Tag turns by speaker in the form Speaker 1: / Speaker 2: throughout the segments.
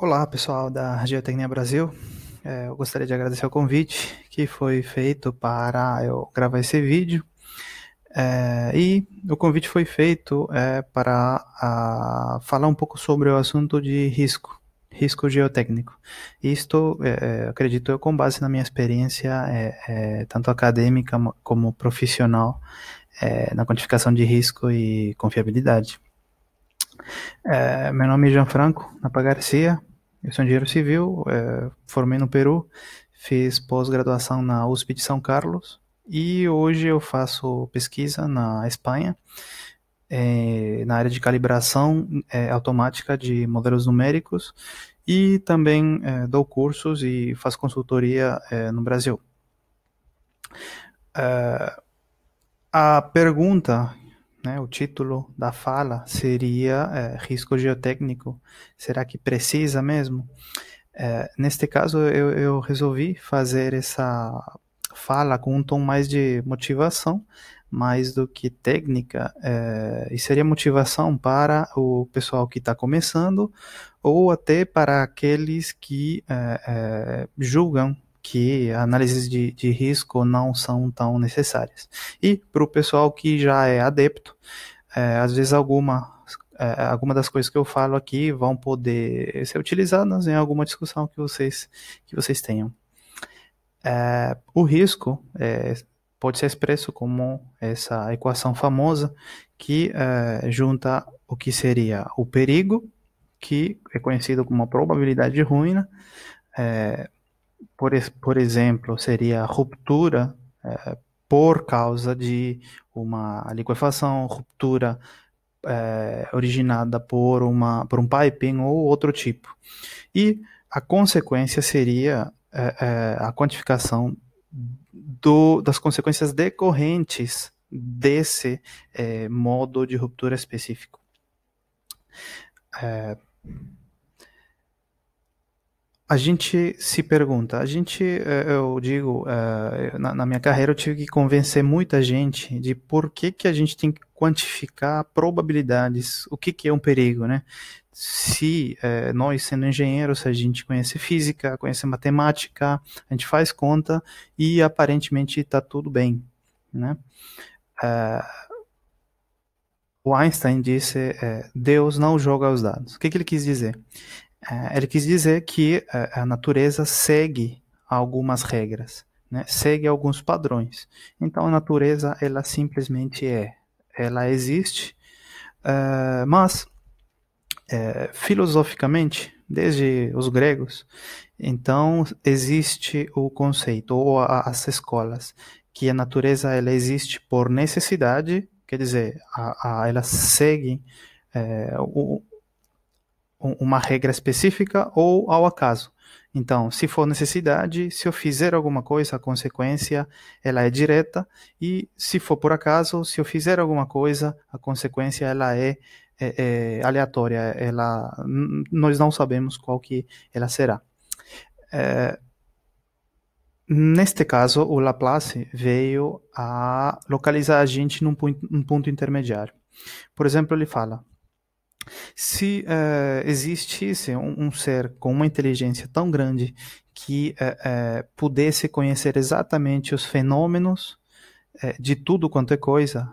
Speaker 1: Olá, pessoal da Geotecnia Brasil. É, eu gostaria de agradecer o convite que foi feito para eu gravar esse vídeo. É, e o convite foi feito é, para a, falar um pouco sobre o assunto de risco, risco geotécnico. Isto, é, é, acredito eu, com base na minha experiência, é, tanto acadêmica como profissional, na quantificação de risco e confiabilidade. É, meu nome é João Franco Napa Garcia, eu sou engenheiro civil, é, formei no Peru, fiz pós-graduação na USP de São Carlos e hoje eu faço pesquisa na Espanha é, na área de calibração é, automática de modelos numéricos e também é, dou cursos e faço consultoria é, no Brasil. É, a pergunta né, o título da fala seria é, risco geotécnico. Será que precisa mesmo? É, neste caso, eu, eu resolvi fazer essa fala com um tom mais de motivação, mais do que técnica, é, e seria motivação para o pessoal que está começando ou até para aqueles que é, é, julgam que análises de, de risco não são tão necessárias. E para o pessoal que já é adepto, é, às vezes alguma é, alguma das coisas que eu falo aqui vão poder ser utilizadas em alguma discussão que vocês que vocês tenham. É, o risco é, pode ser expresso como essa equação famosa que é, junta o que seria o perigo, que é conhecido como a probabilidade de ruína, né? é, por, por exemplo, seria ruptura é, por causa de uma liquefação, ruptura é, originada por, uma, por um piping ou outro tipo. E a consequência seria é, é a quantificação do, das consequências decorrentes desse é, modo de ruptura específico. É, a gente se pergunta, a gente, é, eu digo, é, na minha carreira eu tive que convencer muita gente de por que, que a gente tem que quantificar probabilidades, o que, que é um perigo, né? Se é, nós, sendo engenheiros, a gente conhece física, conhece matemática, a gente faz conta e aparentemente está tudo bem, né? o Einstein disse, Deus não joga os dados. O que, que ele quis dizer? É, ele quis dizer que é, a, natureza segue algumas regras, né? segue alguns padrões. Então a natureza ela simplesmente é, ela existe, é, mas filosoficamente, desde os gregos, então existe o conceito ou a, as escolas que a natureza ela existe por necessidade, quer dizer, a, a, é, o, uma regra específica ou ao acaso. Então, se for necessidade, se eu fizer alguma coisa, a consequência ela é direta e se for por acaso, se eu fizer alguma coisa, a consequência ela é, é, é aleatória. Ela, nós não sabemos qual que ela será. É, neste caso, o Laplace veio a localizar a gente num, ponto intermediário. Por exemplo, ele fala: se uh, eh, existisse assim, um, um, ser com uma inteligência tão grande que uh, uh, pudesse conhecer exatamente os fenômenos de tudo quanto é coisa,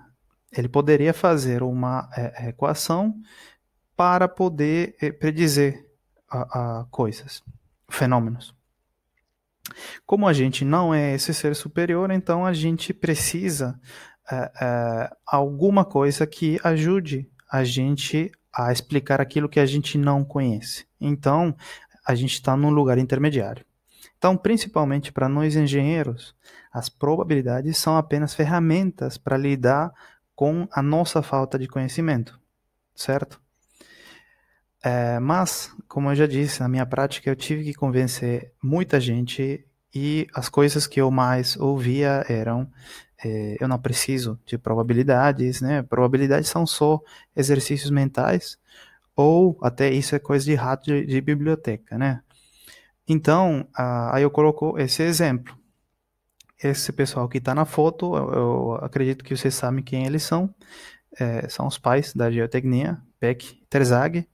Speaker 1: ele poderia fazer uma equação para poder predizer coisas, fenômenos. Como a gente não é esse ser superior, então a gente precisa alguma coisa que ajude a gente a explicar aquilo que a gente não conhece. Então, a gente está num lugar intermediário. Então, principalmente para nós engenheiros, as probabilidades são apenas ferramentas para lidar com a nossa falta de conhecimento, certo? É, mas, como eu já disse, na minha prática eu tive que convencer muita gente e as coisas que eu mais ouvia eram é, eu não preciso de probabilidades, né? Probabilidades são só exercícios mentais, ou até isso é coisa de rato de, de biblioteca, né? Então, ah, aí eu coloco esse exemplo. Esse pessoal que está na foto, eu, eu, acredito que vocês sabem quem eles são. É, são os pais da geotecnia, Peck e Terzaghi.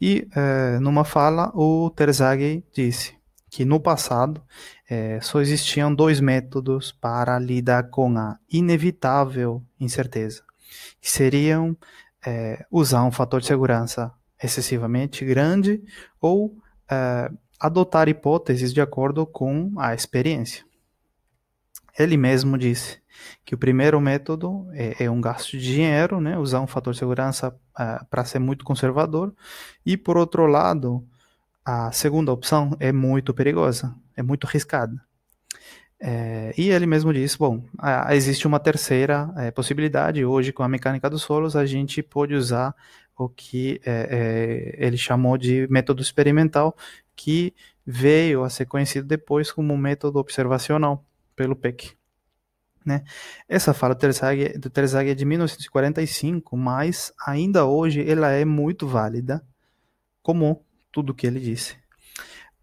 Speaker 1: E é, numa fala, o Terzaghi disse: que no passado é, só existiam dois métodos para lidar com a inevitável incerteza, que seriam é, usar um fator de segurança excessivamente grande ou é, adotar hipóteses de acordo com a experiência. Ele mesmo disse que o primeiro método é, é um gasto de dinheiro, né, usar um fator de segurança é, para ser muito conservador, e por outro lado, a segunda opção é muito perigosa, é muito arriscada. É, e ele mesmo disse, bom, existe uma terceira é, possibilidade hoje com a mecânica dos solos, a gente pode usar o que é, é ele chamou de método experimental, que veio a ser conhecido depois como método observacional pelo PEC. Né? Essa fala do Terzag é de 1945, mas ainda hoje ela é muito válida como tudo o que ele disse.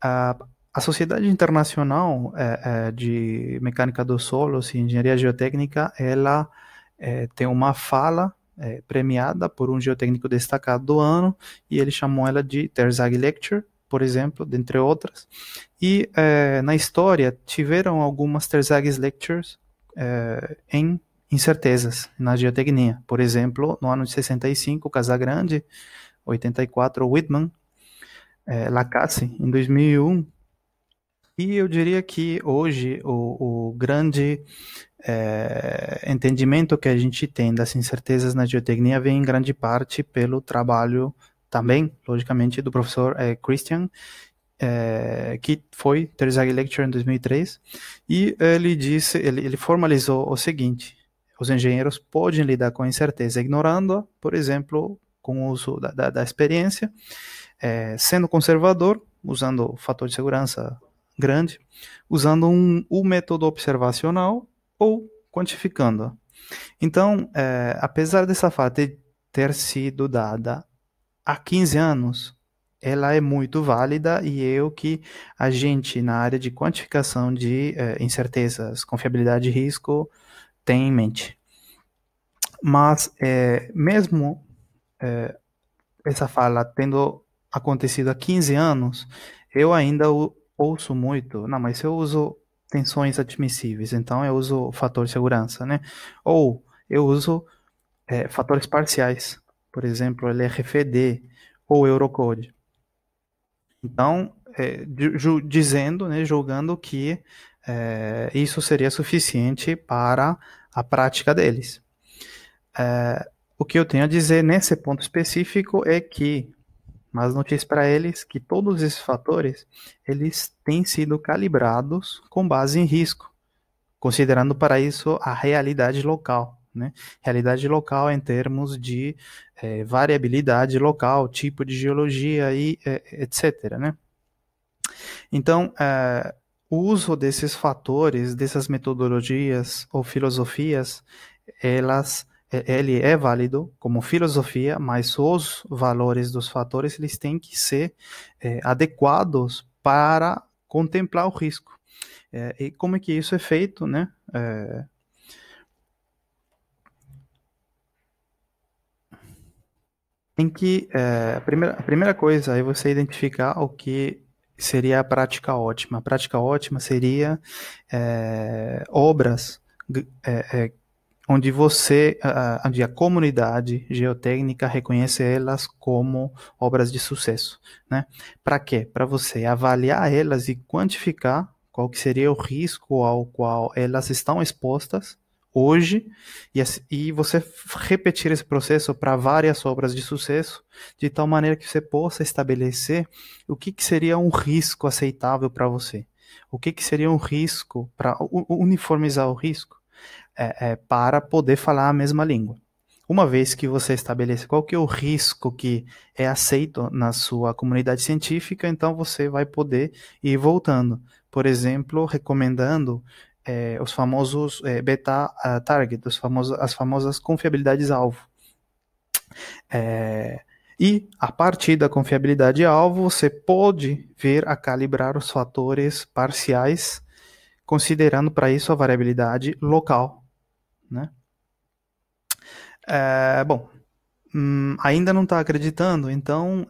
Speaker 1: A, a Sociedade Internacional é, é, de Mecânica do Solo, e assim, Engenharia Geotécnica, ela é, tem uma fala é, premiada por um geotécnico destacado do ano e ele chamou ela de Terzag Lecture, por exemplo, dentre outras. E é, na história tiveram algumas Terzag Lectures é, em incertezas na geotecnia. Por exemplo, no ano de 65, Casagrande, 84, Whitman, é, Lacasse, em 2001. E eu diria que hoje o, o grande é, entendimento que a gente tem das incertezas na geotecnia vem em grande parte pelo trabalho também, logicamente, do professor é, Christian, é, que foi Terzaghi Lecture em 2003, e ele disse, ele, ele formalizou o seguinte, os engenheiros podem lidar com a incerteza ignorando-a, por exemplo, com o uso da, da, da experiência, é, sendo conservador, usando o fator de segurança grande, usando um, o método observacional ou quantificando. Então, é, apesar dessa fato ter sido dada há 15 anos, ela é muito válida e eu é que a gente na área de quantificação de é, incertezas, confiabilidade e risco tem em mente. Mas é, mesmo é, essa fala tendo acontecido há 15 anos, eu ainda ouço muito. Não, mas eu uso tensões admissíveis, então eu uso o fator de segurança, né? Ou eu uso é, fatores parciais, por exemplo, LRFD ou Eurocode. Então, é, dizendo, né, julgando que é, isso seria suficiente para a prática deles. É, o que eu tenho a dizer nesse ponto específico é que mas notícia para eles que todos esses fatores eles têm sido calibrados com base em risco, considerando para isso a realidade local. Né? Realidade local em termos de é, variabilidade local, tipo de geologia e é, eh, etc. Né? Então, é, o uso desses fatores, dessas metodologias ou filosofias, elas ele é válido como filosofia, mas os valores dos fatores eles têm que ser é, adequados para contemplar o risco. É, e como é que isso é feito, né? É... Tem que é, a, primeira, a primeira coisa é você identificar o que seria a prática ótima. A prática ótima seria é, obras é, é onde você, a onde a comunidade geotécnica reconhece elas como obras de sucesso, né? Para quê? Para você avaliar elas e quantificar qual que seria o risco ao qual elas estão expostas hoje e, e você repetir esse processo para várias obras de sucesso, de tal maneira que você possa estabelecer o que, que seria um risco aceitável para você. O que, que seria um risco para uniformizar o risco? é, é, para poder falar a mesma língua. Uma vez que você estabelece qual que é o risco que é aceito na sua comunidade científica, então você vai poder ir voltando. Por exemplo, recomendando é, os famosos é, beta ah, target, os famosos, as famosas confiabilidades alvo. É, e, a partir da confiabilidade alvo, você pode vir a calibrar os fatores parciais, considerando para isso a variabilidade local né? É, bom, hum, ainda não está acreditando, então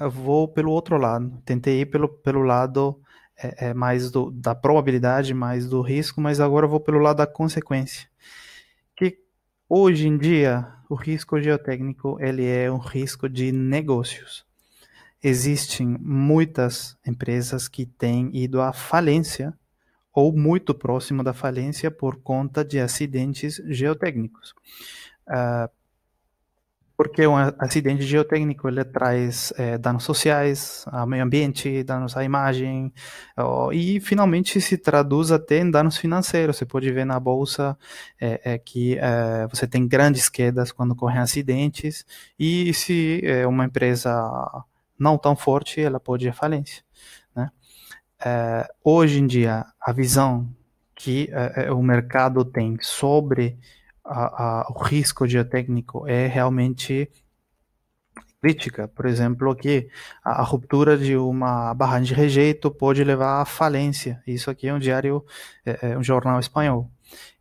Speaker 1: é, eu vou pelo outro lado. Tentei ir pelo, pelo lado é, mais do, da probabilidade, mais do risco, mas agora eu vou pelo lado da consequência. Que hoje em dia, o risco geotécnico ele é um risco de negócios. Existem muitas empresas que têm ido à falência ou muito próximo da falência por conta de acidentes geotécnicos. Uh, ah, porque um acidente geotécnico ele traz é, danos sociais ao meio ambiente, danos à imagem ó, e finalmente se traduz até em danos financeiros. Você pode ver na bolsa é, é que é, você tem grandes quedas quando ocorrem acidentes e se é, uma empresa não tão forte ela pode ir à falência é, hoje em dia, a visão que é, é, o mercado tem sobre a, a, o risco geotécnico é realmente crítica. Por exemplo, que a, a, ruptura de uma barragem de rejeito pode levar à falência. Isso aqui é um diário, é, é um jornal espanhol.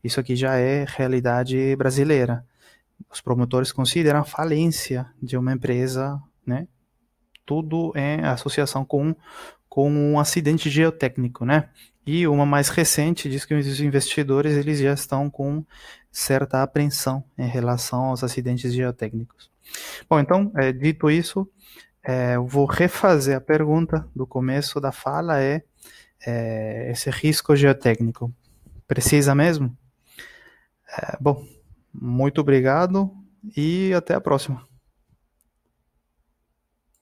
Speaker 1: Isso aqui já é realidade brasileira. Os promotores consideram a falência de uma empresa, né? Tudo em associação com com um acidente geotécnico, né? E uma mais recente diz que os investidores eles já estão com certa apreensão em relação aos acidentes geotécnicos. Bom, então, é, dito isso, é, eu vou refazer a pergunta do começo da fala, é, é esse risco geotécnico. Precisa mesmo? É, bom, muito obrigado e até a próxima.